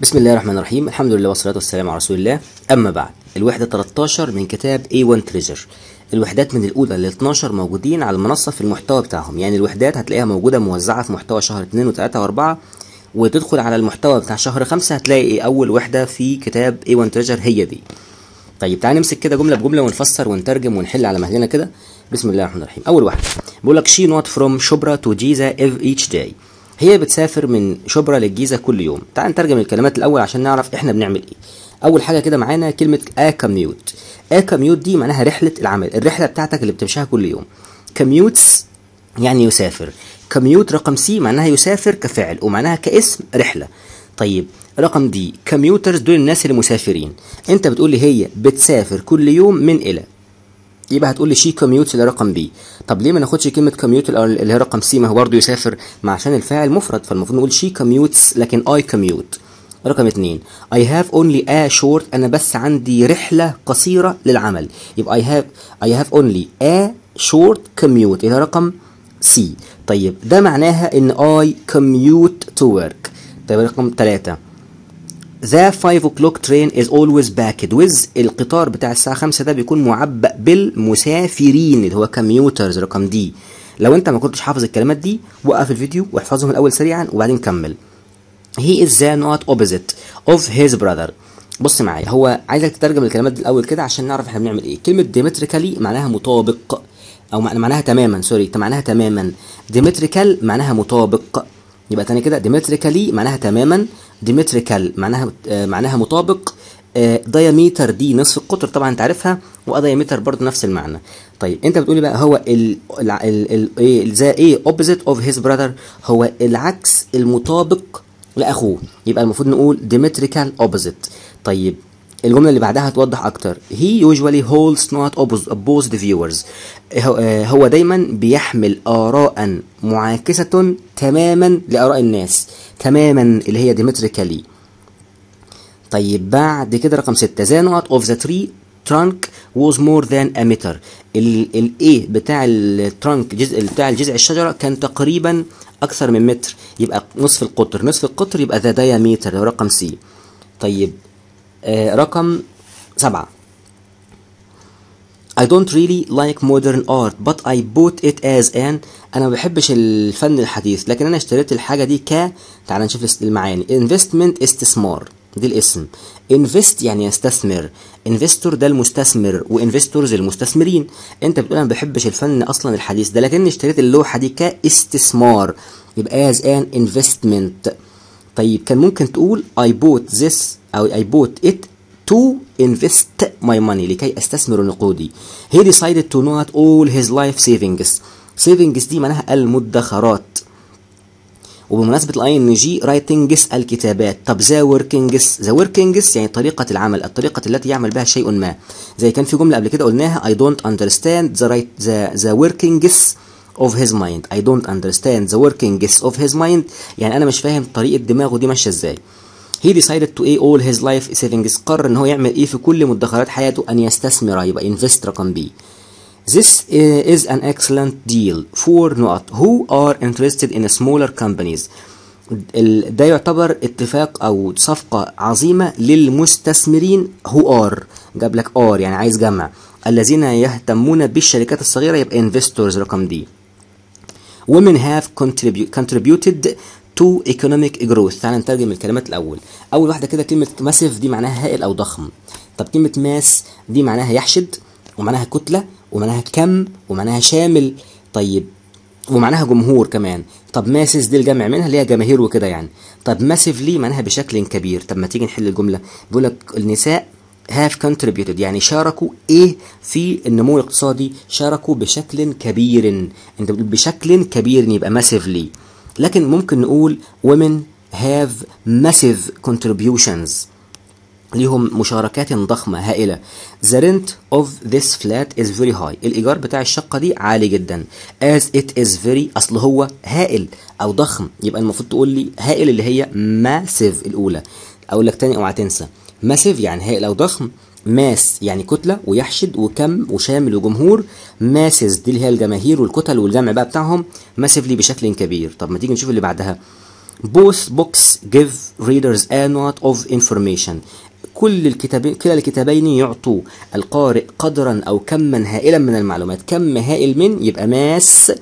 بسم الله الرحمن الرحيم الحمد لله والصلاة والسلام على رسول الله أما بعد الوحدة 13 من كتاب A1 تريجر الوحدات من الأولى لل 12 موجودين على المنصة في المحتوى بتاعهم يعني الوحدات هتلاقيها موجودة موزعة في محتوى شهر 2 و3 و4 وتدخل على المحتوى بتاع شهر 5 هتلاقي إيه أول وحدة في كتاب A1 تريجر هي دي طيب تعالى نمسك كده جملة بجملة ونفسر ونترجم ونحل على مهلنا كده بسم الله الرحمن الرحيم أول واحدة بيقول لك she not from Shubra to جيزا اف each day هي بتسافر من شبرا للجيزه كل يوم تعال نترجم الكلمات الاول عشان نعرف احنا بنعمل ايه اول حاجه كده معانا كلمه ا كميوت ا كميوت دي معناها رحله العمل الرحله بتاعتك اللي بتمشيها كل يوم كميوتس يعني يسافر كميوت رقم سي معناها يسافر كفعل ومعناها كاسم رحله طيب رقم دي كميوترز دول الناس المسافرين انت بتقول لي هي بتسافر كل يوم من الى يبقى هتقول لي شي كوميوت رقم بي طب ليه ما ناخدش كلمه كوميوت اللي هي رقم سي ما هو برضه يسافر ما عشان الفاعل مفرد فالمفروض نقول شي كوميوتس لكن اي كوميوت رقم اثنين اي هاف اونلي ا شورت أنا بس عندي رحلة قصيرة للعمل يبقى هاف اي هاف اونلي ا شورت short اللي هي رقم سي طيب ده معناها إن اي كوميوت تو ورك طيب رقم ثلاثه The 5 o'clock train is always packed with القطار بتاع الساعة 5 ده بيكون معبأ بالمسافرين اللي هو كميوترز رقم دي لو انت ما كنتش حافظ الكلمات دي وقف الفيديو واحفظهم الاول سريعا وبعدين كمل he is the not opposite of his brother بص معايا هو عايزك تترجم الكلمات دي الاول كده عشان نعرف احنا بنعمل ايه كلمه ديمتريكالي معناها مطابق او معناها تماما سوري معناها تماما ديمتريكال معناها مطابق يبقى تاني كده ديمتريكالي معناها تماما ديمتريكال معناها آه، معناها مطابق دايمتر آه، دي نصف القطر طبعا انت عارفها ودايمتر برضه نفس المعنى طيب انت بتقولي بقى هو ال ال ذا ايه اوبوزيت اوف هيز براذر هو العكس المطابق لاخوه يبقى المفروض نقول ديمتريكال اوبوزيت طيب الجمله اللي بعدها توضح اكتر هي يوجوالي هولدز نوت اوبوزد فيورز هو دايما بيحمل اراء معاكسه تماما لاراء الناس تماما اللي هي ديمتريكالي طيب بعد كده رقم 6 ذا نوت اوف ذا تري ترانك was مور ذان ا متر الاي بتاع الترانك جزء بتاع الجذع الشجره كان تقريبا اكثر من متر يبقى نصف القطر نصف القطر يبقى ذا دايميتر رقم سي طيب آه، رقم سبعة I don't really like modern art but I bought it as an انا ما بحبش الفن الحديث لكن انا اشتريت الحاجه دي ك تعال نشوف المعاني investment استثمار دي الاسم invest يعني يستثمر investor ده المستثمر وانفستورز المستثمرين انت بتقول انا ما بحبش الفن اصلا الحديث ده لكني اشتريت اللوحه دي كاستثمار يبقى as an investment طيب كان ممكن تقول I bought this أو I bought it to invest my money لكي استثمر نقودي he decided to not all his life savings savings دي معناها المدخرات وبمناسبة الاي ان جي الكتابات طب ذا workings ذا workings يعني طريقة العمل الطريقة التي يعمل بها شيء ما زي كان في جملة قبل كده قلناها I don't understand the right the, the workings of his mind I don't understand the workings of his mind يعني أنا مش فاهم طريقة دماغه دي ماشية ازاي he decided to a all his life savings قرر ان هو يعمل ايه في كل مدخرات حياته ان يستثمر يبقى invest رقم بي This is an excellent deal for not who are interested in smaller companies ده يعتبر اتفاق او صفقة عظيمة للمستثمرين who are جاب لك are يعني عايز جمع الذين يهتمون بالشركات الصغيرة يبقى investors رقم دي women have contribu contributed تو ايكونوميك جروث تعال نترجم الكلمات الاول اول واحده كده كلمه ماسيف دي معناها هائل او ضخم طب كلمه ماس دي معناها يحشد ومعناها كتله ومعناها كم ومعناها شامل طيب ومعناها جمهور كمان طب ماسس دي الجمع منها اللي هي جماهير وكده يعني طب ماسيفلي معناها بشكل كبير طب ما تيجي نحل الجمله بيقول لك النساء هاف كونتريبيوتد يعني شاركوا ايه في النمو الاقتصادي شاركوا بشكل كبير انت بتقول بشكل كبير يبقى ماسيفلي لكن ممكن نقول women have massive contributions ليهم مشاركات ضخمة هائلة The rent of this flat is very high الإيجار بتاع الشقة دي عالي جدا As it is very أصل هو هائل أو ضخم يبقى المفروض تقول لي هائل اللي هي massive الأولى أقول لك تاني أوعى تنسى massive يعني هائل أو ضخم ماس يعني كتلة ويحشد وكم وشامل وجمهور ماسز دي اللي هي الجماهير والكتل والجمع بقى بتاعهم ماسفلي بشكل كبير طب ما تيجي نشوف اللي بعدها بوث بوكس جيف ريدرز ان نوت اوف انفورميشن كل الكتابين كلا الكتابين يعطوا القارئ قدرا او كما هائلا من المعلومات كم هائل من يبقى ماس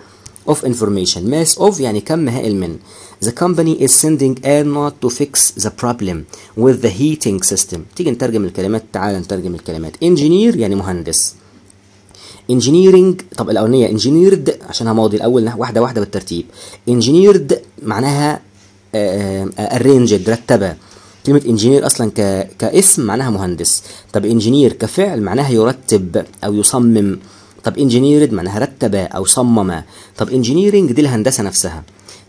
of information mass of يعني كم هائل من the company is sending not to fix the problem with the heating system تيجي نترجم الكلمات تعال نترجم الكلمات engineer يعني مهندس engineering طب الاولانيه engineered عشانها ماضي الاول واحده واحده بالترتيب engineered معناها آه، آه، arranged رتبه كلمة engineer اصلا ك... كاسم معناها مهندس طب engineer كفعل معناها يرتب او يصمم طب انجينيرد معناها رتب او صمم طب انجينيرنج دي الهندسه نفسها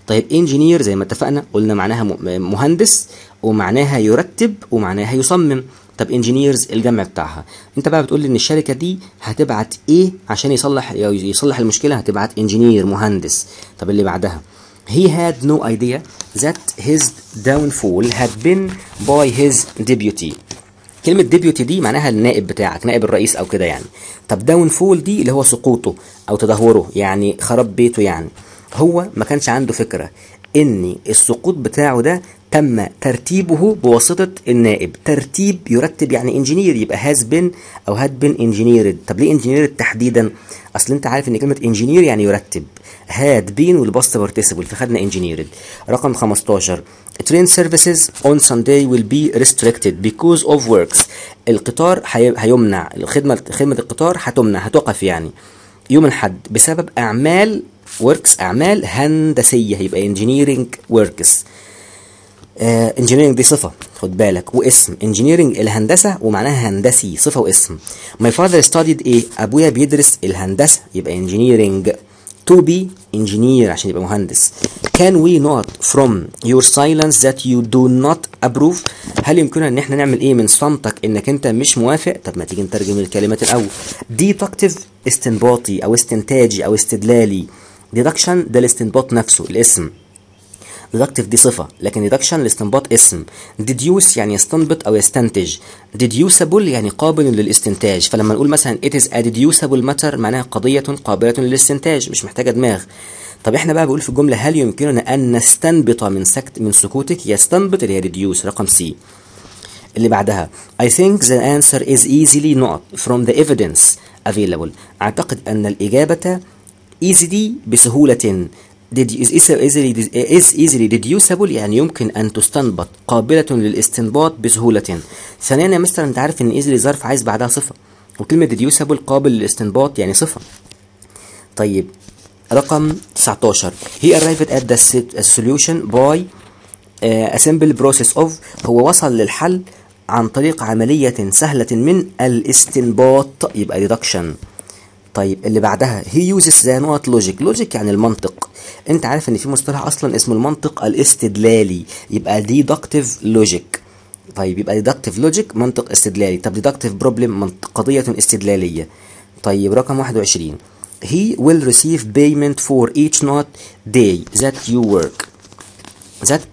طيب انجينير زي ما اتفقنا قلنا معناها مهندس ومعناها يرتب ومعناها يصمم طب انجينيرز الجمع بتاعها انت بقى بتقول لي ان الشركه دي هتبعت ايه عشان يصلح يصلح المشكله هتبعت انجينير مهندس طب اللي بعدها He had no idea that his downfall had been by his deputy كلمه ديبيوتي دي معناها النائب بتاعك نائب الرئيس او كده يعني طب داون فول دي اللي هو سقوطه او تدهوره يعني خراب بيته يعني هو ما كانش عنده فكره ان السقوط بتاعه ده تم ترتيبه بواسطه النائب ترتيب يرتب يعني انجينير يبقى هاز بن او هاد بن انجينيرد طب ليه انجينيرد تحديدا اصل انت عارف ان كلمه انجينير يعني يرتب هاد بين والباست بارتيسيبل فخدنا انجينيرد رقم 15 train services on Sunday will be restricted because of works القطار هيمنع الخدمة خدمة القطار هتمنع هتقف يعني يوم الحد بسبب أعمال works أعمال هندسية يبقى engineering works انجينيرنج آه، uh, دي صفة خد بالك واسم انجينيرنج الهندسة ومعناها هندسي صفة واسم My father studied ايه؟ أبويا بيدرس الهندسة يبقى انجينيرنج to be engineer عشان يبقى مهندس can we not from your silence that you do not approve هل يمكننا ان احنا نعمل ايه من صمتك انك انت مش موافق طب ما تيجي نترجم الكلمات الاول deductive استنباطي او استنتاجي او استدلالي deduction ده الاستنباط نفسه الاسم ديدكتيف دي صفة لكن ديدكشن الاستنباط اسم ديديوس يعني يستنبط أو يستنتج ديديوسابل يعني قابل للاستنتاج فلما نقول مثلا ات از ديديوسابل ماتر معناها قضية قابلة للاستنتاج مش محتاجة دماغ طب احنا بقى بقول في الجملة هل يمكننا أن نستنبط من سكت من سكوتك يستنبط اللي هي ديديوس رقم سي اللي بعدها I think the answer is easily not from the evidence available أعتقد أن الإجابة easily بسهولة is easily deducible يعني يمكن أن تستنبط قابلة للاستنباط بسهولة ثانيا يا مستر أنت عارف إن easily ظرف عايز بعدها صفة وكلمة deducible قابل للاستنباط يعني صفة طيب رقم 19 he arrived at the solution by uh, a simple process of هو وصل للحل عن طريق عملية سهلة من الاستنباط يبقى deduction طيب اللي بعدها هي يوزز ذا نوت لوجيك لوجيك يعني المنطق انت عارف ان في مصطلح اصلا اسمه المنطق الاستدلالي يبقى ديدكتيف لوجيك طيب يبقى ديدكتيف لوجيك منطق استدلالي طب ديدكتيف بروبلم قضيه استدلاليه طيب رقم 21 he will receive payment for each not day that you work that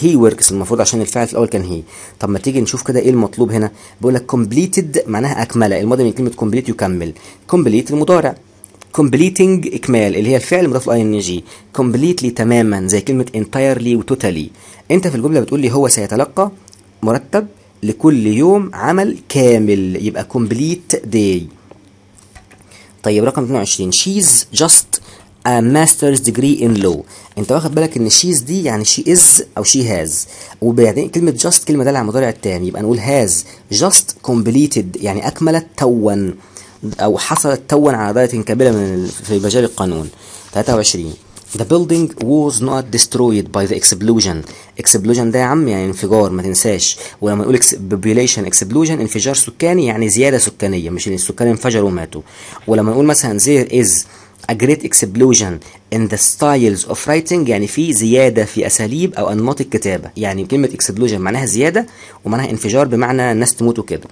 هي وركس المفروض عشان الفعل في الاول كان هي طب ما تيجي نشوف كده ايه المطلوب هنا بيقول لك كومبليتد معناها اكمله الماضي من كلمه كومبليت يكمل كومبليت المضارع كومبليتنج اكمال اللي هي الفعل مضاف الاي ان جي كومبليتلي تماما زي كلمه انتايرلي وتوتالي انت في الجمله بتقول لي هو سيتلقى مرتب لكل يوم عمل كامل يبقى كومبليت داي طيب رقم 22 شيز جاست a master's degree in law انت واخد بالك ان she's دي يعني she is او she has وبعدين كلمه just كلمه دالة على المضارع التام يبقى نقول has just completed يعني اكملت توا او حصلت توا على درجه كامله من في مجال القانون 23 The building was not destroyed by the explosion. explosion ده يا عم يعني انفجار ما تنساش ولما نقول population explosion انفجار سكاني يعني زيادة سكانية مش ان السكان انفجروا وماتوا ولما نقول مثلا there is a great explosion in the styles of writing يعني في زيادة في أساليب أو أنماط الكتابة يعني كلمة explosion معناها زيادة ومعناها انفجار بمعنى الناس تموت وكده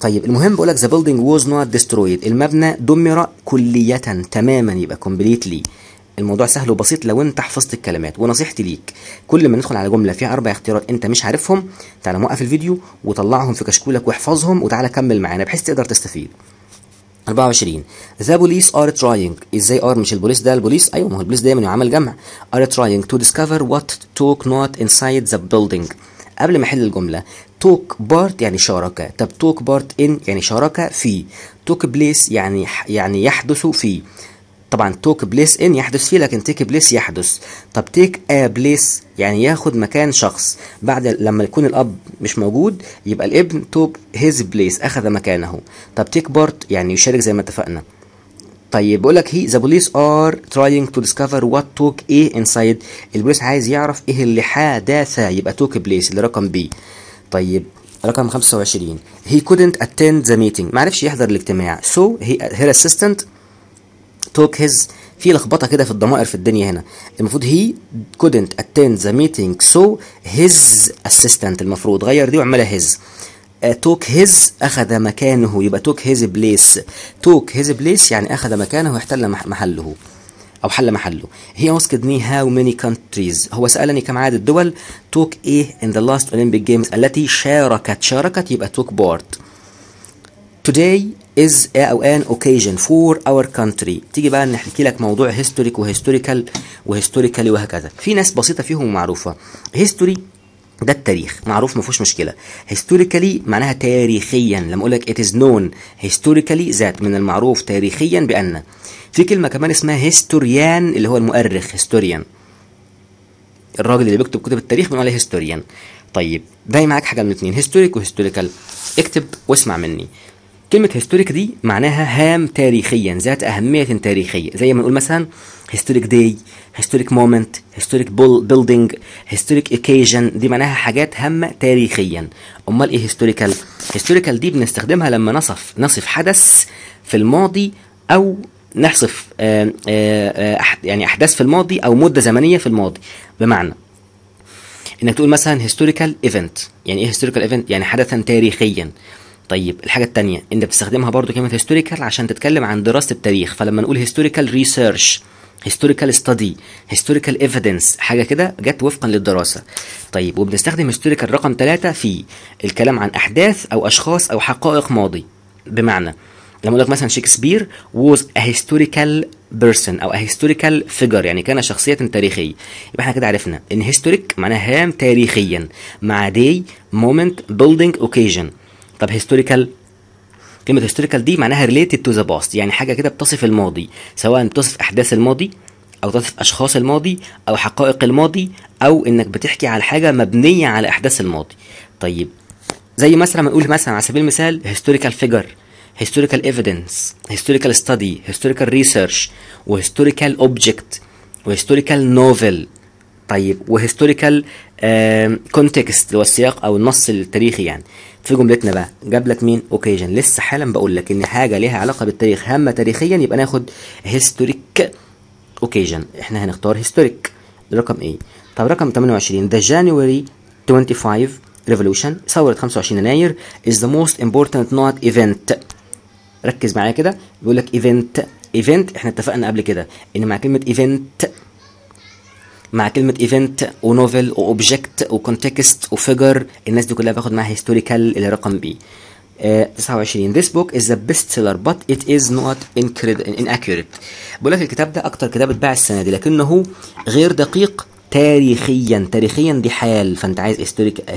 طيب المهم بقول لك the building was not destroyed المبنى دمر كلية تماما يبقى completely الموضوع سهل وبسيط لو انت حفظت الكلمات ونصيحتي ليك كل ما ندخل على جمله فيها اربع اختيارات انت مش عارفهم تعالى موقف الفيديو وطلعهم في كشكولك واحفظهم وتعالى كمل معانا بحيث تقدر تستفيد 24 The police are trying ازاي are مش البوليس ده البوليس ايوه ما هو البوليس دايما يعمل جمع are trying to discover what توك not inside the building قبل ما احل الجمله توك بارت يعني شاركة طب توك بارت ان يعني شاركة في توك بليس يعني يعني يحدث في طبعا توك بليس ان يحدث فيه لكن تيك بليس يحدث طب تيك ا بليس يعني ياخد مكان شخص بعد لما يكون الاب مش موجود يبقى الابن توك هيز بليس اخذ مكانه طب تيك بارت يعني يشارك زي ما اتفقنا طيب بيقول لك هي ذا بوليس ار تراينج تو ديسكفر وات توك ايه انسايد البوليس عايز يعرف ايه اللي حدث يبقى توك بليس اللي رقم بي طيب رقم 25 هي كودنت اتند ذا ميتنج ما عرفش يحضر الاجتماع سو هي هير اسيستنت توك هيز في لخبطه كده في الضمائر في الدنيا هنا المفروض هي كودنت اتند ذا ميتنج سو هيز اسيستنت المفروض غير دي وعملها هيز آه، توك هيز اخذ مكانه يبقى توك هيز بليس توك هيز بليس يعني اخذ مكانه واحتل محله او حل محله هي اسكد مي هاو ماني كونتريز هو سالني كم عدد الدول توك ايه ان ذا لاست اولمبيك جيمز التي شاركت شاركت يبقى توك بارت today is او an occasion for our country تيجي بقى نحكي لك موضوع هيستوريك وهيستوريكال وهيستوريكالي وهكذا في ناس بسيطه فيهم معروفه هيستوري ده التاريخ معروف ما فيهوش مشكله هيستوريكالي معناها تاريخيا لما اقول لك it is known historically ذات من المعروف تاريخيا بان في كلمه كمان اسمها هيستوريان اللي هو المؤرخ هيستوريان الراجل اللي بيكتب كتب التاريخ بنقول عليه هيستوريان طيب باقي معاك حاجه من الاثنين هيستوريك وهيستوريكال اكتب واسمع مني كلمة هيستوريك دي معناها هام تاريخيا ذات أهمية تاريخية زي ما نقول مثلا هيستوريك داي هيستوريك مومنت هيستوريك بيلدينج هيستوريك اوكيجن دي معناها حاجات هامة تاريخيا أمال إيه هيستوريكال؟ هيستوريكال دي بنستخدمها لما نصف نصف حدث في الماضي أو نحصف آه، آه، آه، يعني أحداث في الماضي أو مدة زمنية في الماضي بمعنى إنك تقول مثلا هيستوريكال ايفنت يعني إيه هيستوريكال ايفنت؟ يعني حدثا تاريخيا طيب الحاجه الثانيه انت بتستخدمها برضو كلمه هيستوريكال عشان تتكلم عن دراسه التاريخ فلما نقول هيستوريكال ريسيرش هيستوريكال ستادي هيستوريكال ايفيدنس حاجه كده جت وفقا للدراسه طيب وبنستخدم هيستوريكال رقم ثلاثة في الكلام عن احداث او اشخاص او حقائق ماضي بمعنى لما اقول لك مثلا شكسبير was a historical person او a historical figure يعني كان شخصية تاريخية يبقى احنا كده عرفنا ان historic معناها هام تاريخيا مع day moment building occasion طب هيستوريكال كلمة هيستوريكال دي معناها ريليتد تو ذا باست يعني حاجة كده بتصف الماضي سواء بتصف أحداث الماضي أو تصف أشخاص الماضي أو حقائق الماضي أو إنك بتحكي على حاجة مبنية على أحداث الماضي طيب زي مثلا ما نقول مثلا على سبيل المثال هيستوريكال فيجر هيستوريكال ايفيدنس هيستوريكال ستادي هيستوريكال ريسيرش وهيستوريكال اوبجكت وهيستوريكال نوفل طيب وهيستوريكال كونتكست اللي هو السياق أو النص التاريخي يعني في جملتنا بقى جاب لك مين اوكيجن لسه حالا بقول لك ان حاجه ليها علاقه بالتاريخ هامه تاريخيا يبقى ناخد هيستوريك اوكيجن احنا هنختار هيستوريك رقم ايه طب رقم 28 ذا جانوري 25 ريفولوشن ثوره 25 يناير از ذا موست امبورتنت نوت ايفنت ركز معايا كده بيقول لك ايفنت ايفنت احنا اتفقنا قبل كده ان مع كلمه ايفنت مع كلمه ايفنت ونوفل واوبجكت وكونتكست وفيجر الناس دي كلها باخد معاها هيستوريكال اللي رقم بي uh, 29 This book is the best seller but it is not inaccurate بقول لك الكتاب ده أكتر كتاب اتباع السنة دي لكنه غير دقيق تاريخيا تاريخيا دي حال فأنت عايز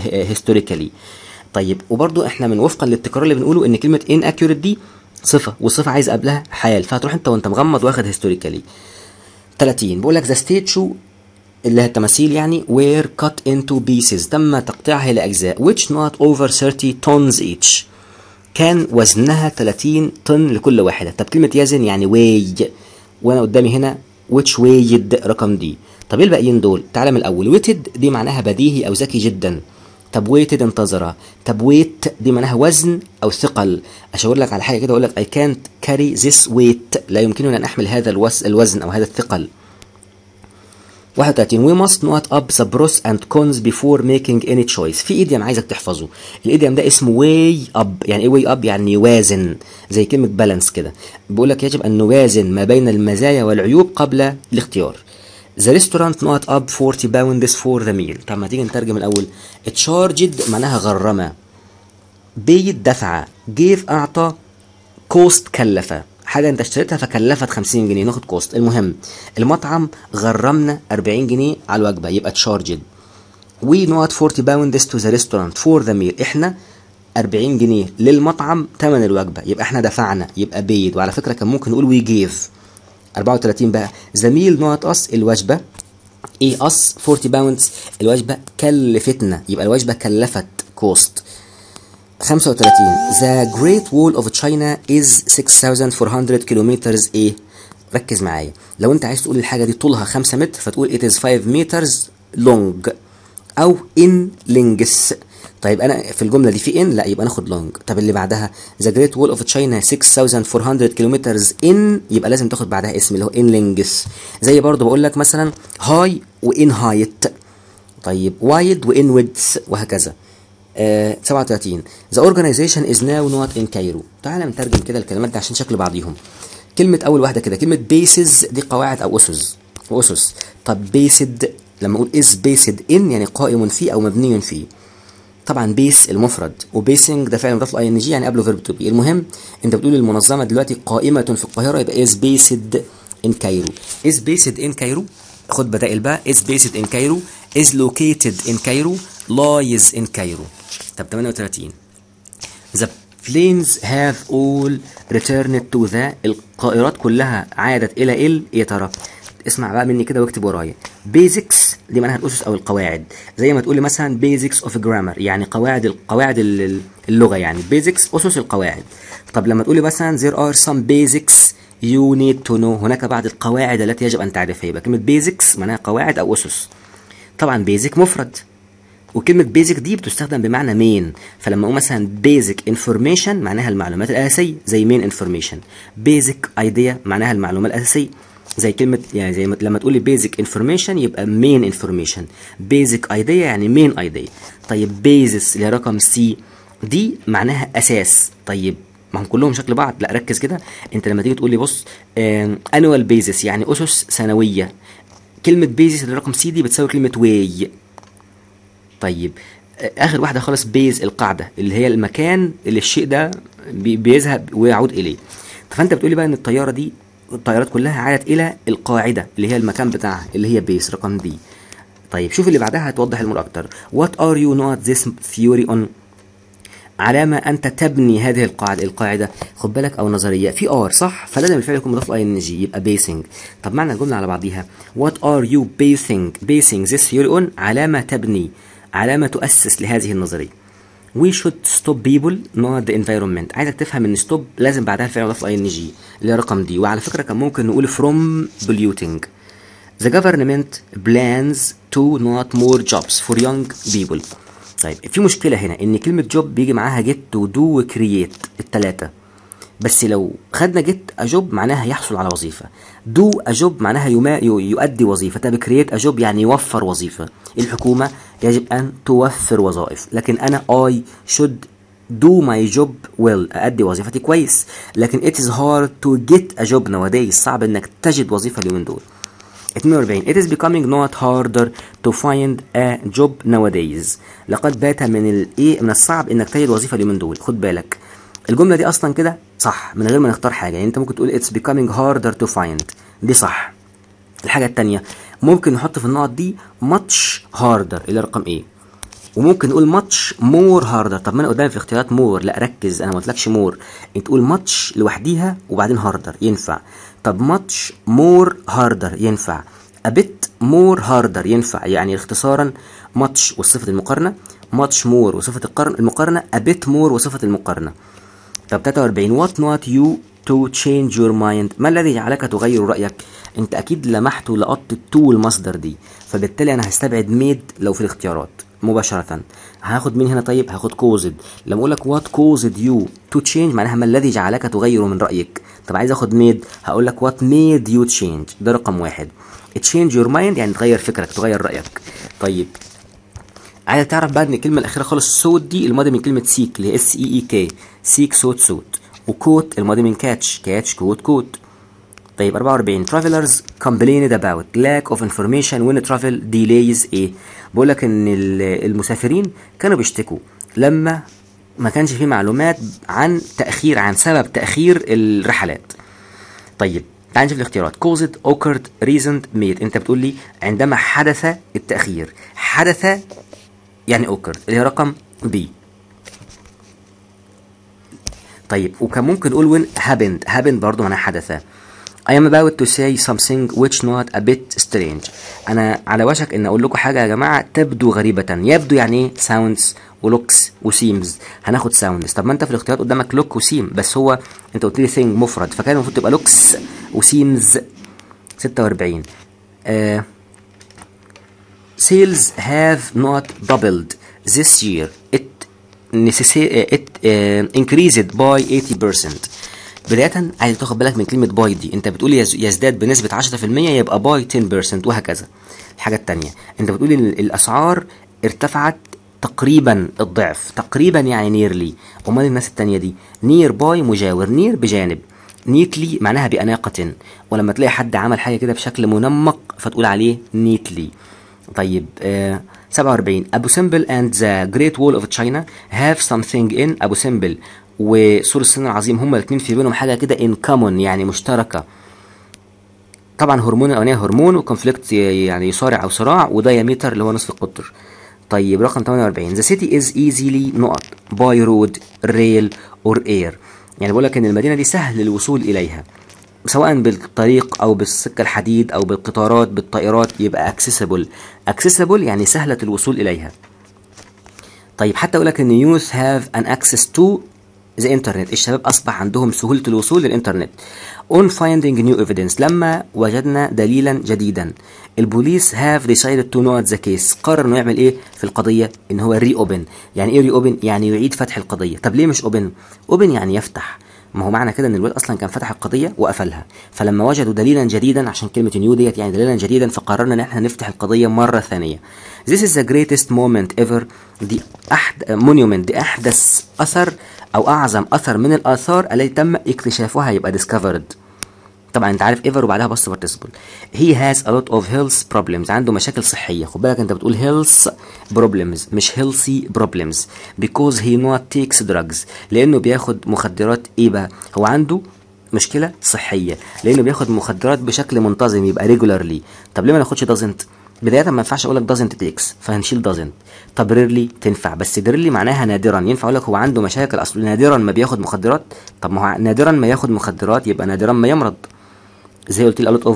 هيستوريكالي طيب وبرضو احنا من وفقا للتكرار اللي بنقوله ان كلمة inaccurate دي صفة والصفة عايز قبلها حال فهتروح انت وانت مغمض واخد هيستوريكالي 30 بقول لك ستيت شو اللي هي التماثيل يعني were cut into pieces تم تقطيعها إلى أجزاء which not over 30 tons each كان وزنها 30 طن لكل واحدة طب كلمة يزن يعني وي وأنا قدامي هنا which weighed رقم دي طب ايه الباقيين دول تعالى من الاول ويتد دي معناها بديهي او ذكي جدا طب ويتد انتظر طب ويت دي معناها وزن او ثقل اشاور لك على حاجه كده اقول لك I can't carry this weight لا يمكنني ان احمل هذا الوزن او هذا الثقل 31 we must not up the pros and cons before making any choice في ايديم يعني عايزك تحفظه الايديم يعني ده اسمه واي اب يعني ايه واي اب يعني يوازن زي كلمه بالانس كده بيقول لك يجب ان نوازن ما بين المزايا والعيوب قبل الاختيار The restaurant not up 40 pounds for the meal طب ما تيجي نترجم الاول charged معناها غرمه بيت دفعه gave اعطى كوست كلفه حاجه انت اشتريتها فكلفت 50 جنيه ناخد كوست المهم المطعم غرمنا 40 جنيه على الوجبه يبقى تشارجد وي نوت 40 باوندز تو ذا ريستورانت فور ذا ميل احنا 40 جنيه للمطعم ثمن الوجبه يبقى احنا دفعنا يبقى بيد وعلى فكره كان ممكن نقول وي جيف 34 بقى زميل نوت اس الوجبه ايه اس 40 باوندز الوجبه كلفتنا يبقى الوجبه كلفت كوست 35 The Great Wall of China is 6400 kilometers ايه ركز معايا لو انت عايز تقول الحاجه دي طولها 5 متر فتقول it is 5 meters long او in lengths طيب انا في الجمله دي في ان لا يبقى ناخد لونج طب اللي بعدها ذا جريت وول اوف تشاينا 6400 كيلومترز ان يبقى لازم تاخد بعدها اسم اللي هو ان لينجس زي برضه بقول لك مثلا هاي وان هايت طيب وايد وان ويدث وهكذا 37 ذا اورجانيزيشن از ناو نوت ان كايرو تعالى نترجم كده الكلمات دي عشان شكل بعضيهم كلمة أول واحدة كده كلمة بيسز دي قواعد أو أسس اسس طب بيسد لما أقول از بيسد ان يعني قائم فيه أو مبني فيه طبعا بيس المفرد وبيسنج ده فعل مضاف اي ان جي يعني قبله فيرب تو بي المهم انت بتقول المنظمه دلوقتي قائمه في القاهره يبقى از بيسد ان كايرو از بيسد ان كايرو خد بدائل بقى is based in Cairo is located in Cairo lies in Cairo طب 38 the planes have all returned to the القائرات كلها عادت الى ال يا ترى اسمع بقى مني كده واكتب ورايا بيزكس دي معناها الاسس او القواعد زي ما تقولي مثلا بيزكس اوف جرامر يعني قواعد القواعد اللغه يعني بيزكس اسس القواعد طب لما تقولي مثلا there are some basics يو نيد تو نو هناك بعض القواعد التي يجب أن تعرفها يبقى كلمة بيزكس معناها قواعد أو أسس طبعا بيزك مفرد وكلمة بيزك دي بتستخدم بمعنى مين فلما اقول مثلا بيزك انفورميشن معناها المعلومات الأساسية زي مين انفورميشن بيزك ايديا معناها المعلومة الأساسية زي كلمة يعني زي لما تقولي بيزك انفورميشن يبقى مين انفورميشن بيزك ايديا يعني مين ايديا طيب بيزس اللي رقم سي دي معناها أساس طيب ما هم كلهم شكل بعض لا ركز كده انت لما تيجي تقول لي بص انوال بيزس يعني اسس سنويه كلمه بيزس اللي رقم سي دي بتساوي كلمه واي طيب آه، اخر واحده خالص بيز القاعده اللي هي المكان اللي الشيء ده بيذهب ويعود اليه فانت بتقول لي بقى ان الطياره دي الطيارات كلها عادت الى القاعده اللي هي المكان بتاعها اللي هي بيز رقم دي طيب شوف اللي بعدها هتوضح الامور اكتر what are you not this theory on على ما انت تبني هذه القاعده القاعده خد بالك او نظريه في ار صح فلازم الفعل يكون مضاف اي ان جي يبقى بيسنج طب معنى الجمله على بعضيها وات ار يو بيسنج بيسنج ذس ثيوري اون على ما تبني على ما تؤسس لهذه النظريه وي شود ستوب بيبل نوت ذا انفيرومنت عايزك تفهم ان ستوب لازم بعدها الفعل مضاف لاي ان جي اللي هي رقم دي وعلى فكره كان ممكن نقول فروم بوليوتنج. The government plans to not more jobs for young people طيب في مشكله هنا ان كلمه جوب بيجي معاها جيت ودو وكرييت التلاتة بس لو خدنا جيت اجوب معناها يحصل على وظيفه دو اجوب معناها يما يؤدي وظيفه طب كرييت اجوب يعني يوفر وظيفه الحكومه يجب ان توفر وظائف لكن انا اي شود do my job well أؤدي وظيفتي كويس لكن it is hard to get a job nowadays صعب إنك تجد وظيفة اليومين دول 42 It is becoming not harder to find a job nowadays لقد بات من الايه من الصعب انك تجد وظيفه اليومين دول خد بالك الجمله دي اصلا كده صح من غير ما نختار حاجه يعني انت ممكن تقول it's becoming harder to find دي صح الحاجه الثانيه ممكن نحط في النقط دي much harder اللي رقم ايه وممكن نقول ماتش مور هاردر طب ما انا قدامي في اختيارات مور لا ركز انا ما قلتلكش مور يعني تقول ماتش لوحديها وبعدين هاردر ينفع طب ماتش مور هاردر ينفع ابيت مور هاردر ينفع يعني اختصارا ماتش وصفة المقارنة ماتش مور وصفة المقارنة ابيت مور وصفة المقارنة طب 43 وات نوت يو تو تشينج يور مايند ما الذي جعلك تغير رأيك انت اكيد لمحت ولقطت تو المصدر دي فبالتالي انا هستبعد ميد لو في الاختيارات مباشرة هاخد من هنا طيب هاخد كوزد لما اقول لك وات كوزد يو تو تشينج معناها ما الذي جعلك تغير من رأيك طب عايز اخد ميد هقول لك وات ميد يو تشينج ده رقم واحد تشينج يور مايند يعني تغير فكرك تغير رأيك طيب عايز تعرف بقى ان الكلمة الأخيرة خالص سوت دي الماضي من كلمة سيك اللي هي اس اي اي كي سيك سوت سوت وكوت الماضي من كاتش كاتش كوت كوت طيب 44 travelers complained about lack of information when travel delays ايه بقول لك ان المسافرين كانوا بيشتكوا لما ما كانش في معلومات عن تاخير عن سبب تاخير الرحلات طيب تعال نشوف الاختيارات كوزد اوكرد ريزند ميد انت بتقول لي عندما حدث التاخير حدث يعني اوكرد اللي هي رقم بي طيب وكان ممكن نقول وين هابند هابند برضه معناها حدث I am about to say something which not a bit strange أنا على وشك إن أقول لكم حاجة يا جماعة تبدو غريبة يبدو يعني إيه sounds ولوكس وسيمز هناخد ساوندز طب ما انت في الاختيارات قدامك لوك وسيم بس هو انت قلت لي thing مفرد فكان المفروض تبقى لوكس وسيمز 46 آه sales have not doubled this year it it uh, increased by 80% بداية عايزك تاخد بالك من كلمة باي دي انت بتقول يزداد بنسبة 10% يبقى باي 10% وهكذا الحاجة التانية انت بتقول ان الاسعار ارتفعت تقريبا الضعف تقريبا يعني نيرلي امال الناس التانية دي نير باي مجاور نير بجانب نيتلي معناها بأناقة ولما تلاقي حد عمل حاجة كده بشكل منمق فتقول عليه نيتلي طيب آه 47 ابو سمبل اند ذا جريت وول اوف تشاينا هاف سمثينج ان ابو سمبل وسور السن العظيم هما الاثنين في بينهم حاجه كده ان كومون يعني مشتركه طبعا هرمون الاغنيه هرمون وكونفليكت يعني يصارع او صراع وديامتر اللي هو نصف القطر طيب رقم 48 ذا سيتي از ايزيلي نقط باي رود ريل اور اير يعني بقول لك ان المدينه دي سهل الوصول اليها سواء بالطريق او بالسكه الحديد او بالقطارات بالطائرات يبقى اكسسبل اكسسبل يعني سهله الوصول اليها طيب حتى اقول لك ان يوث هاف ان اكسس تو ذا انترنت الشباب اصبح عندهم سهوله الوصول للانترنت اون finding نيو ايفيدنس لما وجدنا دليلا جديدا البوليس هاف decided تو نوت ذا كيس قرر انه يعمل ايه في القضيه ان هو ري اوبن يعني ايه ري اوبن يعني يعيد فتح القضيه طب ليه مش اوبن اوبن يعني يفتح ما هو معنى كده ان الواد اصلا كان فتح القضيه وقفلها فلما وجدوا دليلا جديدا عشان كلمه نيو ديت يعني دليلا جديدا فقررنا ان احنا نفتح القضيه مره ثانيه This is the greatest moment ever دي احد monument دي احدث اثر او اعظم اثر من الاثار التي تم اكتشافها يبقى discovered طبعا انت عارف ايفر وبعدها بس بارتيسيبل هي هاز ا لوت اوف هيلث بروبلمز عنده مشاكل صحيه خد بالك انت بتقول هيلث بروبلمز مش هيلثي بروبلمز بيكوز هي نوت تيكس دراجز لانه بياخد مخدرات ايه بقى هو عنده مشكله صحيه لانه بياخد مخدرات بشكل منتظم يبقى ريجولارلي طب ليه ما ناخدش دازنت بدايه ما ينفعش اقول لك دازنت تيكس فهنشيل دازنت طب ريرلي تنفع بس ريرلي معناها نادرا ينفع اقول لك هو عنده مشاكل اصل نادرا ما بياخد مخدرات طب ما هو نادرا ما ياخد مخدرات يبقى نادرا ما يمرض زي قلت لي a lot of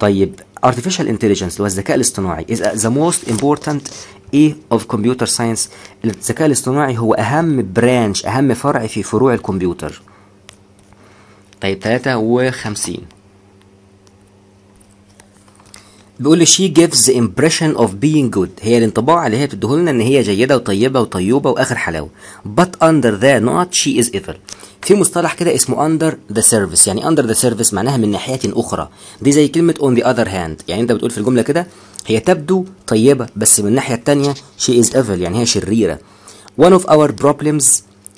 طيب artificial intelligence اللي هو الذكاء الاصطناعي is the most important ايه اوف كمبيوتر ساينس الذكاء الاصطناعي هو اهم برانش اهم فرع في فروع الكمبيوتر طيب 53 بيقول لي شي جيفز امبريشن اوف بينج جود هي الانطباع اللي هي بتديه لنا ان هي جيده وطيبه وطيوبه واخر حلاوه بات اندر ذا نوت شي از ايفل في مصطلح كده اسمه اندر ذا سيرفيس يعني اندر ذا سيرفيس معناها من ناحيه اخرى دي زي كلمه اون ذا اذر هاند يعني انت بتقول في الجمله كده هي تبدو طيبه بس من الناحيه الثانيه شي از ايفل يعني هي شريره one of our problems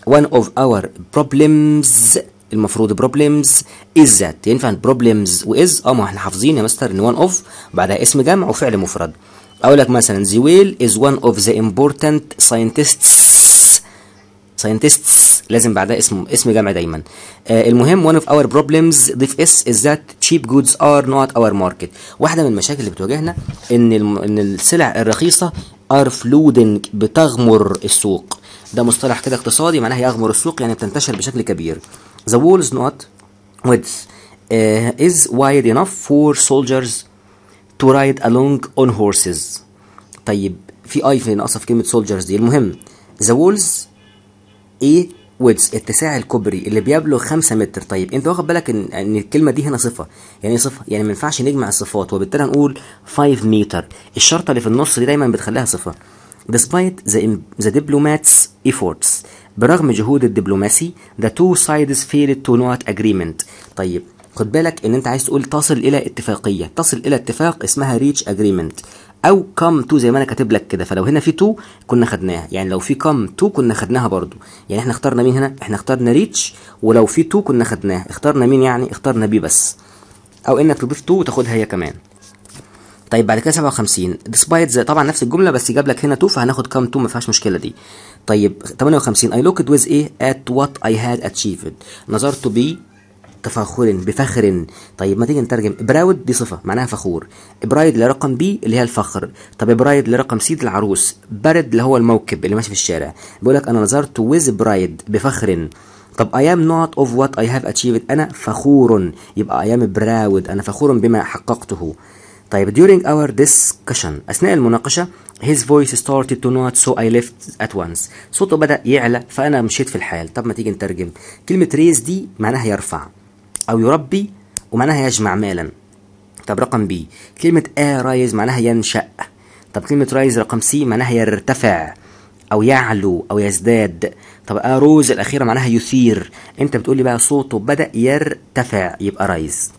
one of our problems المفروض بروبلمز از ذات ينفع بروبلمز واز اه ما احنا حافظين يا مستر ان وان اوف بعدها اسم جمع وفعل مفرد اقول لك مثلا ذا ويل از وان اوف ذا امبورتنت ساينتستس ساينتستس لازم بعدها اسم اسم جمع دايما آه المهم وان اوف اور بروبلمز ضيف اس از ذات تشيب جودز ار نوت اور ماركت واحده من المشاكل اللي بتواجهنا ان ان السلع الرخيصه ار فلودنج بتغمر السوق ده مصطلح كده اقتصادي معناه يغمر السوق يعني بتنتشر بشكل كبير The wall is not width uh, is wide enough for soldiers to ride along on horses طيب في اي في ناقصه في كلمه soldiers دي المهم the walls ايه ويدز اتساع الكوبري اللي بيبلغ 5 متر طيب انت واخد بالك ان, إن الكلمه دي هنا صفه يعني صفه يعني ما ينفعش نجمع الصفات وبالتالي هنقول 5 متر الشرطه اللي في النص دي دايما بتخليها صفه despite the, the diplomats efforts برغم جهود الدبلوماسي the two sides failed to not agreement طيب خد بالك ان انت عايز تقول تصل الى اتفاقيه تصل الى اتفاق اسمها ريتش اجريمنت او كم تو زي ما انا كاتب لك كده فلو هنا في تو كنا خدناها يعني لو في كم تو كنا خدناها برضو يعني احنا اخترنا مين هنا احنا اخترنا ريتش ولو في تو كنا خدناها اخترنا مين يعني اخترنا بي بس او انك تضيف تو وتاخدها هي كمان طيب بعد كده 57 ديسبايت ذا طبعا نفس الجمله بس جاب لك هنا 2 فهناخد كام 2 ما فيهاش مشكله دي طيب 58 اي لوكد ويز ايه ات وات اي هاد اتشيفد نظرت بي تفاخر بفخر طيب ما تيجي نترجم براود دي صفه معناها فخور برايد لرقم بي اللي هي الفخر طب برايد لرقم سي العروس برد اللي هو الموكب اللي ماشي في الشارع بيقول لك انا نظرت ويز برايد بفخر طب I am not of what I have achieved أنا فخور يبقى I am proud أنا فخور بما حققته طيب during our discussion أثناء المناقشة his voice started to nod so I left at once صوته بدأ يعلى فأنا مشيت في الحال طب ما تيجي نترجم كلمة raise دي معناها يرفع أو يربي ومعناها يجمع مالا طب رقم بي كلمة آ رايز معناها ينشأ طب كلمة رايز رقم سي معناها يرتفع أو يعلو أو يزداد طب آ روز الأخيرة معناها يثير أنت بتقولي بقى صوته بدأ يرتفع يبقى رايز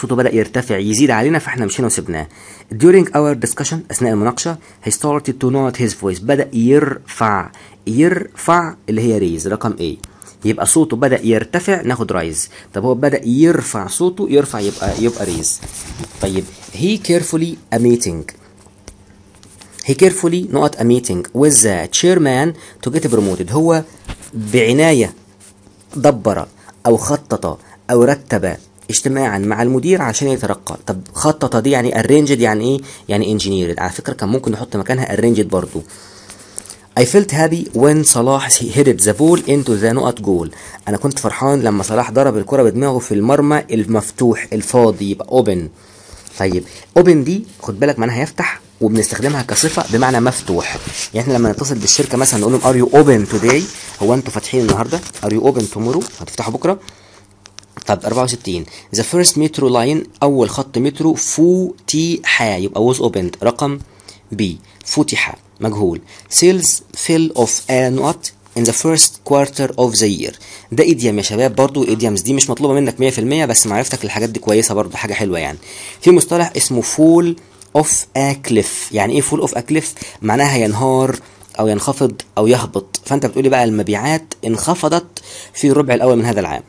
صوته بدأ يرتفع يزيد علينا فاحنا مشينا وسبناه during our discussion أثناء المناقشة he started to note his voice بدأ يرفع يرفع اللي هي ريز رقم A يبقى صوته بدأ يرتفع ناخد رايز طب هو بدأ يرفع صوته يرفع يبقى يبقى ريز طيب he carefully a meeting he carefully not a meeting with the chairman to get promoted هو بعناية دبر أو خطط أو رتب اجتماعا مع المدير عشان يترقى طب خطط دي يعني ارينجد يعني ايه يعني انجينير على فكره كان ممكن نحط مكانها ارينجد برضو I felt happy when صلاح headed the ball into the نقط جول انا كنت فرحان لما صلاح ضرب الكره بدماغه في المرمى المفتوح الفاضي يبقى open طيب open دي خد بالك معناها يفتح وبنستخدمها كصفه بمعنى مفتوح يعني احنا لما نتصل بالشركه مثلا نقول لهم ار يو اوبن توداي هو انتوا فاتحين النهارده ار يو اوبن تومورو هتفتحوا بكره طب 64 ذا فيرست مترو لاين اول خط مترو فوتيحا يبقى ووز اوبند رقم بي فوتح مجهول سيلز فيل اوف ان وات ان ذا فيرست كوارتر اوف ذا يير ده ايديم يا شباب برضو الايديمز دي مش مطلوبه منك 100% بس معرفتك للحاجات دي كويسه برضو حاجه حلوه يعني في مصطلح اسمه فول اوف ا كليف يعني ايه فول اوف ا كليف معناها ينهار او ينخفض او يهبط فانت بتقولي بقى المبيعات انخفضت في الربع الاول من هذا العام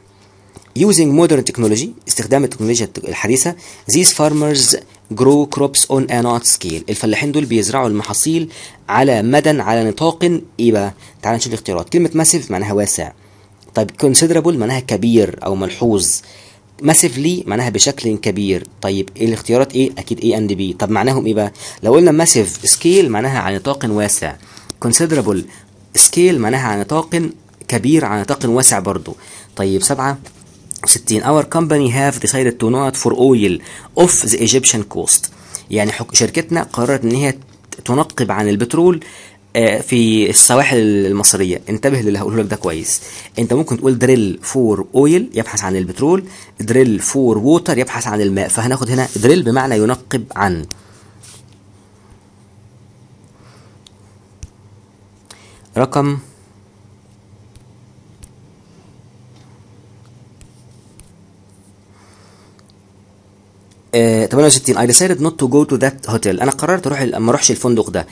Using modern technology استخدام التكنولوجيا الحديثة these farmers grow crops on a not scale الفلاحين دول بيزرعوا المحاصيل على مدى على نطاق ايه بقى؟ تعال نشوف الاختيارات كلمة ماسيف معناها واسع طيب considerable معناها كبير او ملحوظ ماسيفلي معناها بشكل كبير طيب ايه الاختيارات ايه اكيد ايه اند بي طب معناهم ايه بقى لو قلنا ماسيف سكيل معناها على نطاق واسع considerable سكيل معناها على نطاق كبير على نطاق واسع برضو طيب سبعة 60 our company have decided to not for oil off the Egyptian coast يعني شركتنا قررت ان هي تنقب عن البترول آه، في السواحل المصريه انتبه للي هقوله لك ده كويس انت ممكن تقول دريل فور اويل يبحث عن البترول دريل فور ووتر يبحث عن الماء فهناخد هنا دريل بمعنى ينقب عن رقم 68 آه، I decided not to go to that hotel انا قررت اروح ما اروحش الفندق ده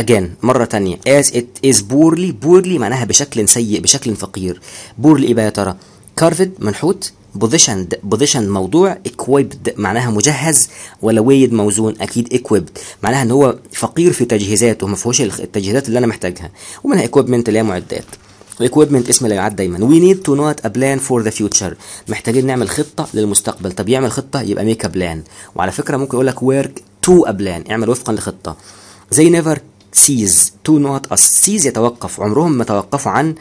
again مره تانية as it is poorly poorly معناها بشكل سيء بشكل فقير poorly ايه بقى يا ترى carved منحوت بوزيشن بوزيشن موضوع equipped معناها مجهز ولا ويد موزون اكيد equipped معناها ان هو فقير في تجهيزاته ما فيهوش التجهيزات اللي انا محتاجها ومنها equipment اللي هي معدات الاكويبمنت اسم اللي يعد دايما وي نيد تو نوت ا بلان فور ذا فيوتشر محتاجين نعمل خطه للمستقبل طب يعمل خطه يبقى ميك ا بلان وعلى فكره ممكن يقول لك ورك تو ا بلان اعمل وفقا لخطه زي نيفر سيز تو نوت اس سيز يتوقف عمرهم ما توقفوا عن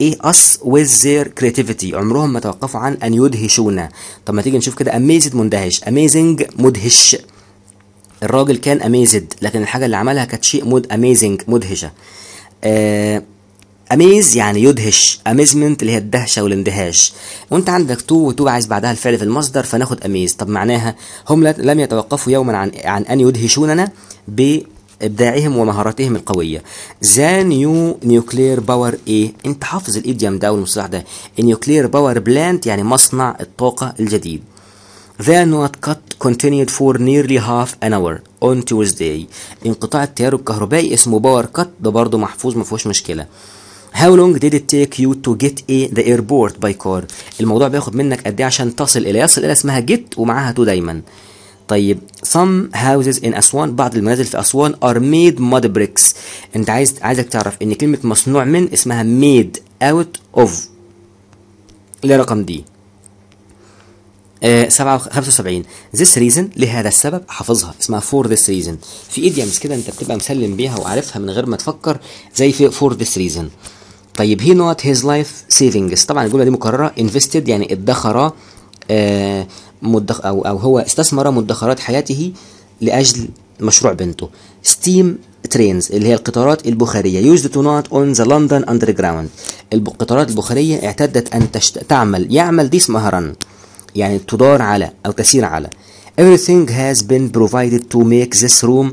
ايه اس with their creativity عمرهم ما توقفوا عن ان يدهشونا طب ما تيجي نشوف كده اميزد مندهش اميزنج مدهش الراجل كان اميزد لكن الحاجه اللي عملها كانت شيء مود اميزنج مدهشه آه اميز يعني يدهش اميزمنت اللي هي الدهشه والاندهاش وانت عندك تو وتو عايز بعدها الفعل في المصدر فناخد اميز طب معناها هم لم يتوقفوا يوما عن عن ان يدهشوننا بابداعهم ومهاراتهم القويه ذا نيو نيوكلير باور ايه انت حافظ الايديوم ده والمصطلح ده النيوكلير باور بلانت يعني مصنع الطاقه الجديد ذا نوت كات continued for nearly half an hour on Tuesday انقطاع التيار الكهربائي اسمه باور كات ده برضه محفوظ ما فيهوش مشكله How long did it take you to get a the airport by car الموضوع بياخد منك قد ايه عشان تصل الى يصل الى اسمها get ومعاها تو دايما طيب some houses in أسوان بعض المنازل في أسوان are made mud bricks أنت عايز عايزك تعرف إن كلمة مصنوع من اسمها made out of هي إيه رقم دي آه سبعة خمسة وسبعين this reason لهذا السبب حافظها اسمها for this reason في idioms كده أنت بتبقى مسلم بيها وعارفها من غير ما تفكر زي في for this reason طيب هي نوت هيز لايف سيفنجز طبعا الجمله دي مكرره انفستد يعني ادخر آه او او هو استثمر مدخرات حياته لاجل مشروع بنته ستيم ترينز اللي هي القطارات البخاريه يوزد تو نوت اون ذا لندن اندر جراوند القطارات البخاريه اعتدت ان تشت... تعمل يعمل ديس مهرا يعني تدار على او تسير على everything has been provided to make this room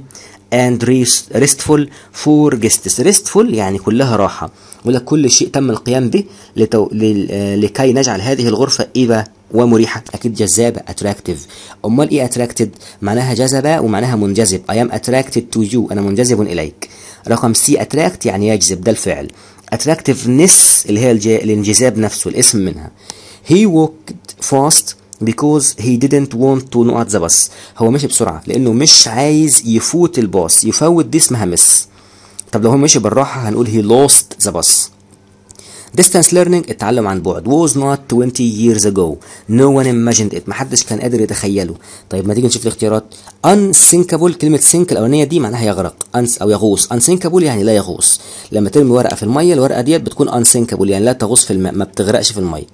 and restful for guests restful يعني كلها راحه ولا كل شيء تم القيام به لتو... ل... آه، لكي نجعل هذه الغرفه إيبا ومريحه اكيد جذابه اتراكتيف امال ايه اتراكتد معناها جذبه ومعناها منجذب اي ام اتراكتد تو يو انا منجذب اليك رقم سي اتراكت يعني يجذب ده الفعل اتراكتيفنس اللي هي الج... الانجذاب نفسه الاسم منها he فاست بيكوز because he didn't want to ات ذا باس هو مشي بسرعه لانه مش عايز يفوت الباص يفوت دي اسمها مس طب لو هو مشي بالراحه هنقول هي lost the bus distance learning التعلم عن بعد was not 20 years ago no one imagined it محدش كان قادر يتخيله طيب ما تيجي نشوف الاختيارات unsinkable كلمة sink الأولانية دي معناها يغرق أنس أو يغوص unsinkable يعني لا يغوص لما ترمي ورقة في المية الورقة ديت بتكون unsinkable يعني لا تغوص في الماء ما بتغرقش في المية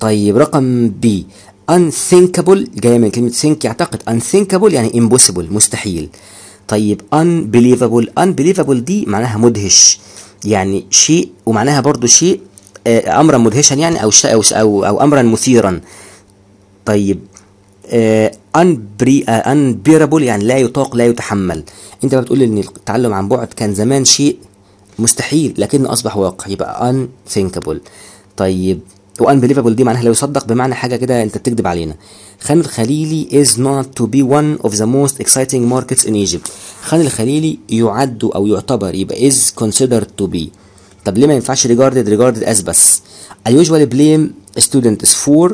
طيب رقم B unthinkable جاية من كلمة think يعتقد unthinkable يعني impossible مستحيل طيب unbelievable unbelievable دي معناها مدهش يعني شيء ومعناها برضو شيء آه، امرا مدهشا يعني او او او, امرا مثيرا طيب آه، آه، unbearable يعني لا يطاق لا يتحمل انت بتقول ان التعلم عن بعد كان زمان شيء مستحيل لكنه اصبح واقع يبقى unthinkable طيب وانبليفبل دي معناها لا يصدق بمعنى حاجه كده انت بتكذب علينا خان الخليلي is not to be one of the most exciting markets in Egypt خان الخليلي يعد أو يعتبر يبقى is considered to be طب ليه ما ينفعش regarded regarded as بس I usually blame students for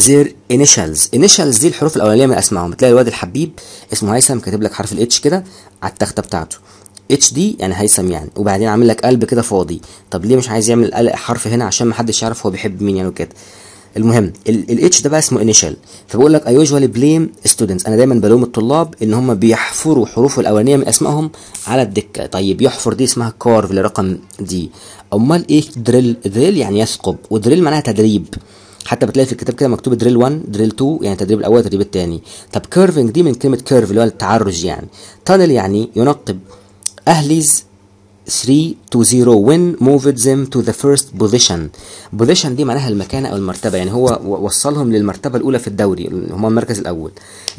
their initials initials دي الحروف الأولانية من أسمائهم تلاقي الواد الحبيب اسمه هيثم كاتب لك حرف الاتش كده على التختة بتاعته اتش دي يعني هيثم يعني وبعدين عامل لك قلب كده فاضي طب ليه مش عايز يعمل حرف هنا عشان محدش يعرف هو بيحب مين يعني وكده المهم الاتش ده بقى اسمه انيشال فبقول لك اي يوجوالي بليم ستودنتس انا دايما بلوم الطلاب ان هم بيحفروا حروفه الاولانيه من اسمائهم على الدكه طيب يحفر دي اسمها كارف لرقم دي امال ايه دريل دريل يعني يثقب ودريل معناها تدريب حتى بتلاقي في الكتاب كده مكتوب دريل 1 دريل 2 يعني التدريب الاول التدريب الثاني طب كيرفنج دي من كلمه كيرف اللي هو التعرج يعني تانل يعني ينقب اهليز 3 to 0 when moved them to the first position position دي معناها المكانة أو المرتبة يعني هو وصلهم للمرتبة الأولى في الدوري هما المركز الأول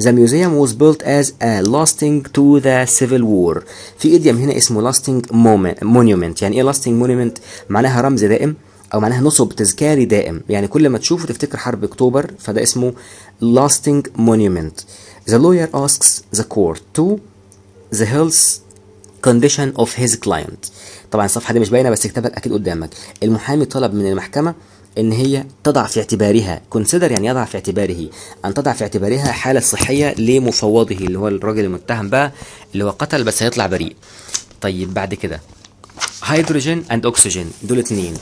the museum was built as a lasting to the civil war في إديم هنا اسمه lasting moment, monument يعني إيه lasting monument معناها رمز دائم او معناها نصب تذكاري دائم يعني كل ما تشوفه تفتكر حرب اكتوبر فده اسمه lasting monument the lawyer asks the court to the health condition of his client طبعا الصفحه دي مش باينه بس كتابك اكيد قدامك المحامي طلب من المحكمه ان هي تضع في اعتبارها كونسيدر يعني يضع في اعتباره ان تضع في اعتبارها حاله صحيه لمفوضه اللي هو الراجل المتهم بقى اللي هو قتل بس هيطلع بريء طيب بعد كده هيدروجين اند اوكسجين دول اتنين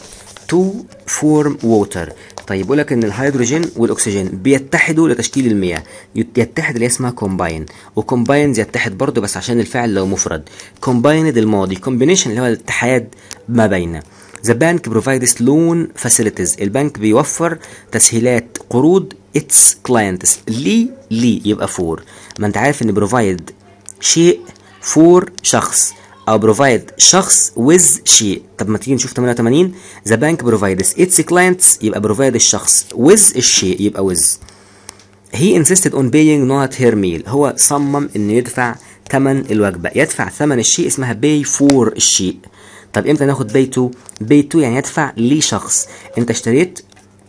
to form water طيب يقول لك ان الهيدروجين والاكسجين بيتحدوا لتشكيل المياه يتحد اللي اسمها كومباين وكومبايند يتحد برضه بس عشان الفعل لو مفرد كومبايند الماضي كومبينيشن اللي هو الاتحاد ما بين ذا بانك بروفايدز لون فاسيلتيز البنك بيوفر تسهيلات قروض اتس كلاينتس لي لي يبقى فور ما انت عارف ان بروفايد شيء فور شخص او بروفايد شخص ويز شيء طب ما تيجي نشوف 88 ذا بانك بروفايدز اتس كلاينتس يبقى بروفايد الشخص ويز الشيء يبقى ويز هي انسيستد اون بيينج نوت هير ميل هو صمم انه يدفع ثمن الوجبه يدفع ثمن الشيء اسمها باي فور الشيء طب امتى ناخد باي تو باي تو يعني يدفع لشخص انت اشتريت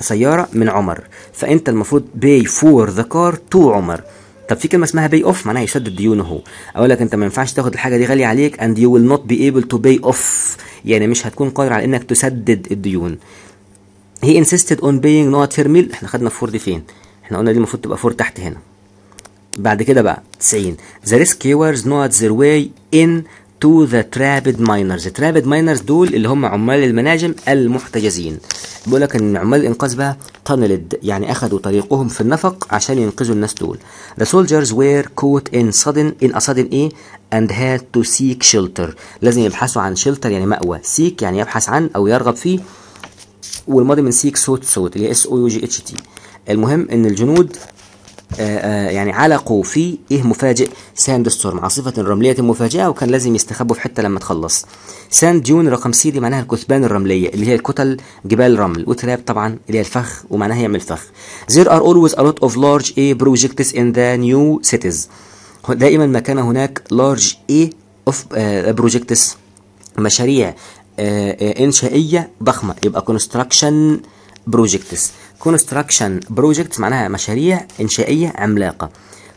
سياره من عمر فانت المفروض باي فور ذا كار تو عمر طب في كلمه اسمها باي اوف معناها يسدد ديونه هو اقول لك انت ما ينفعش تاخد الحاجه دي غاليه عليك اند يو ويل نوت بي ايبل تو باي اوف يعني مش هتكون قادر على انك تسدد الديون هي انسيستد اون paying نوت هير ميل احنا خدنا فور دي فين احنا قلنا دي المفروض تبقى فور تحت هنا بعد كده بقى 90 the rescuers نوت ذير واي ان the trapped miners ماينرز trapped miners دول اللي هم عمال المناجم المحتجزين بيقول لك ان عمال الانقاذ بقى tunneled يعني اخذوا طريقهم في النفق عشان ينقذوا الناس دول the soldiers were caught in sudden in a sudden ايه and had to seek shelter لازم يبحثوا عن shelter يعني مأوى seek يعني يبحث عن او يرغب فيه والماضي من سيك sought sought اللي هي اس او يو جي اتش تي المهم ان الجنود آه، آه، يعني علقوا في ايه مفاجئ ساند ستورم عاصفة رملية مفاجئة وكان لازم يستخبوا في حتة لما تخلص ساند ديون رقم سي دي معناها الكثبان الرملية اللي هي الكتل جبال رمل وتراب طبعا اللي هي الفخ ومعناها يعمل فخ زير ار اولويز ا لوت اوف لارج اي بروجكتس ان ذا نيو سيتيز دائما ما كان هناك لارج اي اوف بروجكتس مشاريع آه، انشائية ضخمة يبقى كونستراكشن بروجكتس كونستراكشن بروجكت معناها مشاريع انشائيه عملاقه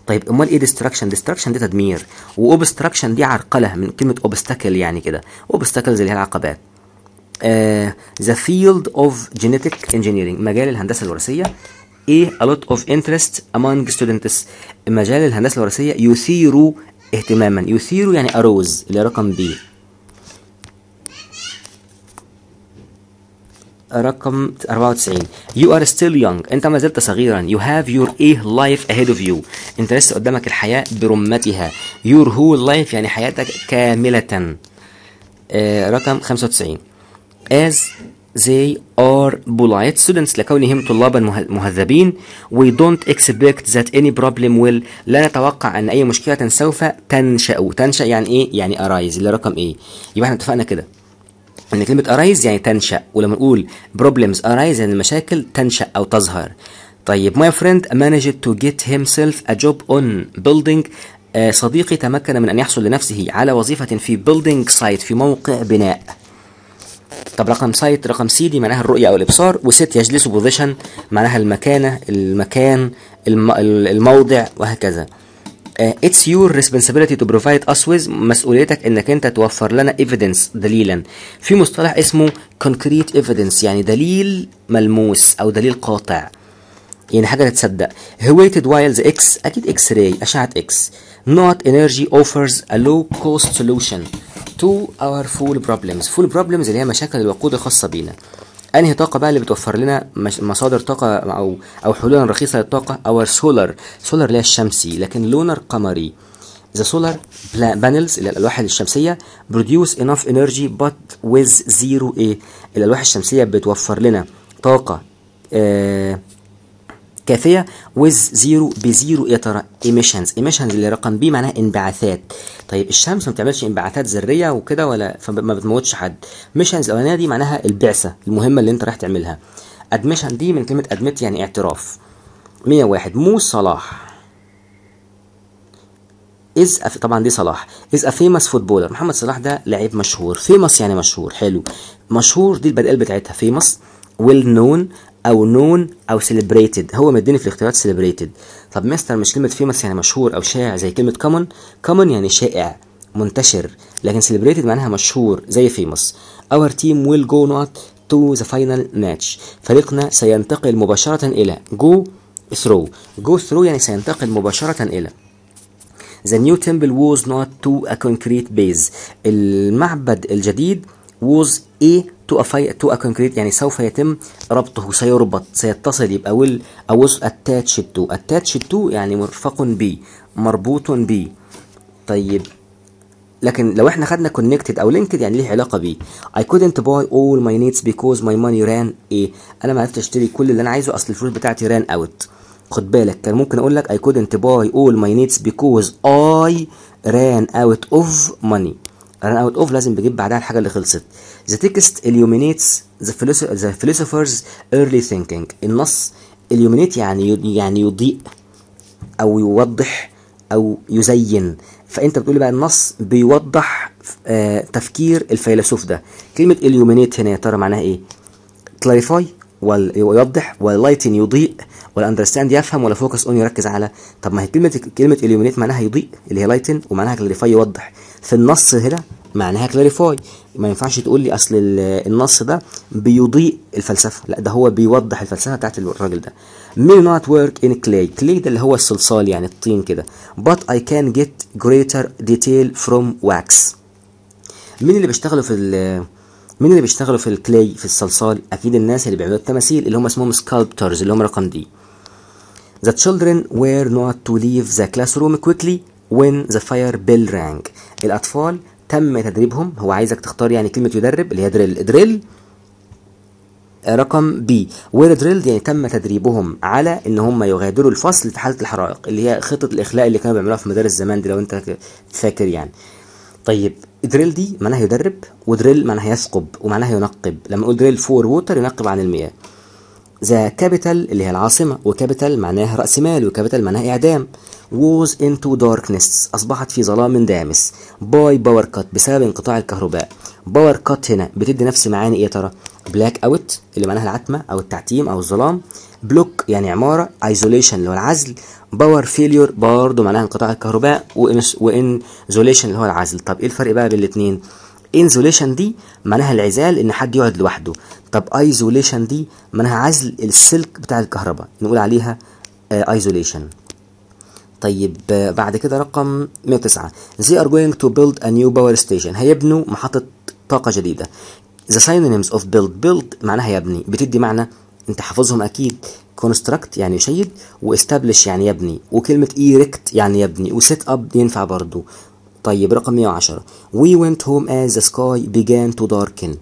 طيب امال ايه ديستراكشن ديستراكشن دي تدمير واوبستراكشن دي عرقله من كلمه اوبستاكل يعني كده اوبستاكلز اللي هي العقبات ذا فيلد اوف جينيتك انجينيرنج مجال الهندسه الوراثيه ايه a lot of interest among students مجال الهندسه الوراثيه يثير اهتماما يثير يعني اروز اللي رقم بي رقم 94 You are still young أنت ما زلت صغيرا You have your a life ahead of you أنت لسه قدامك الحياة برمتها Your whole life يعني حياتك كاملة آه، رقم 95 As they are polite students لكونهم طلابا مهذبين we don't expect that any problem will لا نتوقع ان اي مشكله سوف تنشا تنشا يعني ايه يعني arise اللي رقم ايه يبقى احنا اتفقنا كده ان كلمه ارايز يعني تنشا ولما نقول problems arise يعني المشاكل تنشا او تظهر طيب my friend managed to get himself a job on building آه صديقي تمكن من ان يحصل لنفسه على وظيفه في building site في موقع بناء طب رقم سايت رقم سي دي معناها الرؤية أو الإبصار وست يجلس بوزيشن معناها المكانة المكان الموضع وهكذا اتس يور ريسبونسابيلتي تو بروفايد اس ويز مسؤوليتك انك انت توفر لنا ايفيدنس دليلا في مصطلح اسمه كونكريت ايفيدنس يعني دليل ملموس او دليل قاطع يعني حاجه تتصدق هويتد وايلز اكس اكيد اكس راي اشعه اكس not energy offers a low cost solution to our full problems full problems اللي هي مشاكل الوقود الخاصه بينا انهي طاقه بقى اللي بتوفر لنا مصادر طاقه او او حلول رخيصه للطاقه او سولار سولار اللي هي الشمسي لكن لونر قمري ذا سولار بانلز اللي الألواح الشمسية produce انف انرجي بات ويز زيرو ايه الألواح الشمسية بتوفر لنا طاقة آه كافية with zero بزيرو يا ترى emissions emissions اللي رقم بي معناها انبعاثات طيب الشمس ما بتعملش انبعاثات ذرية وكده ولا فما بتموتش حد missions الأولانية دي معناها البعثة المهمة اللي أنت رايح تعملها admission دي من كلمة admit يعني اعتراف 101 مو صلاح از أف... طبعا دي صلاح از ا فيموس فوتبولر محمد صلاح ده لعيب مشهور فيموس يعني مشهور حلو مشهور دي البدائل بتاعتها فيموس ويل نون او نون او سيلبريتد هو مديني في الاختيارات سيلبريتد طب مستر مش كلمه فيمس يعني مشهور او شائع زي كلمه كومن كومن يعني شائع منتشر لكن سيلبريتد معناها مشهور زي فيمس اور تيم ويل جو نوت تو ذا فاينل ماتش فريقنا سينتقل مباشره الى جو ثرو جو ثرو يعني سينتقل مباشره الى The new temple was not to a concrete base المعبد الجديد was a to a, to a concrete يعني سوف يتم ربطه سيربط سيتصل يبقى will أو was attached to attached to يعني مرفق ب مربوط ب طيب لكن لو احنا خدنا connected او linked يعني ليه علاقه بيه I couldn't buy all my needs because my money ran ايه انا ما عرفتش اشتري كل اللي انا عايزه اصل الفلوس بتاعتي ran out خد بالك كان ممكن اقول لك I couldn't buy all my needs because I ran out of money ران اوت اوف لازم بجيب بعدها الحاجه اللي خلصت ذا تكست illuminates ذا philosophers early thinking النص illuminate يعني يعني يضيء او يوضح او يزين فانت بتقولي بقى النص بيوضح آه تفكير الفيلسوف ده كلمه illuminate هنا يا ترى معناها ايه clarify ويوضح ولايتن يضيء ولا اندرستاند يفهم ولا فوكس اون يركز على طب ما هي كلمه كلمه illuminate معناها يضيء اللي هي لايتن ومعناها clarify يوضح في النص هنا معناها كلاريفاي ما ينفعش تقول لي اصل النص ده بيضيء الفلسفه لا ده هو بيوضح الفلسفه بتاعت الراجل ده may not work in clay clay ده اللي هو الصلصال يعني الطين كده but I can get greater detail from wax مين اللي بيشتغلوا في مين اللي بيشتغلوا في الكلاي في الصلصال اكيد الناس اللي بيعملوا التماثيل اللي هم اسمهم سكالبترز اللي هم رقم دي The children were not to leave the classroom quickly when the fire bell rang الأطفال تم تدريبهم هو عايزك تختار يعني كلمة يدرب اللي هي دريل دريل آه، رقم بي وير دريلد يعني تم تدريبهم على ان هم يغادروا الفصل في حاله الحرائق اللي هي خطه الاخلاء اللي كانوا بيعملوها في مدارس زمان دي لو انت فاكر يعني طيب دريل دي معناها يدرب ودريل معناها يثقب ومعناها ينقب لما اقول دريل فور ووتر ينقب عن المياه ذا كابيتال اللي هي العاصمة وكابيتال معناها رأس مال وكابيتال معناها إعدام ووز انتو داركنس أصبحت في ظلام دامس باي باور كات بسبب انقطاع الكهرباء باور كات هنا بتدي نفس معاني إيه ترى بلاك أوت اللي معناها العتمة أو التعتيم أو الظلام بلوك يعني عمارة ايزوليشن اللي هو العزل باور فيلير برضه معناها انقطاع الكهرباء وانزوليشن اللي هو العزل طب إيه الفرق بقى بين الاثنين انزوليشن دي معناها العزال ان حد يقعد لوحده طب ايزوليشن دي معناها عزل السلك بتاع الكهرباء نقول عليها ايزوليشن آه, طيب آه، بعد كده رقم 109 they are going to build a new power station هيبنوا محطة طاقة جديدة the synonyms of build build معناها يبني بتدي معنى انت حافظهم اكيد construct يعني يشيد واستابلش يعني يبني وكلمة erect يعني يبني و اب ينفع برضو طيب رقم 110 We went home as the sky began to darken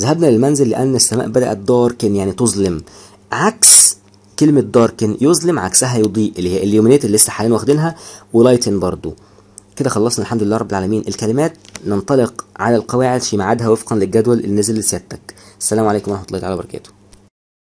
ذهبنا للمنزل لأن السماء بدأت داركن يعني تظلم عكس كلمة داركن يظلم عكسها يضيء اللي هي اليومينيت اللي لسه حاليا واخدينها ولايتن برضو كده خلصنا الحمد لله رب العالمين الكلمات ننطلق على القواعد في ميعادها وفقا للجدول اللي نزل لسيادتك السلام عليكم ورحمة الله تعالى وبركاته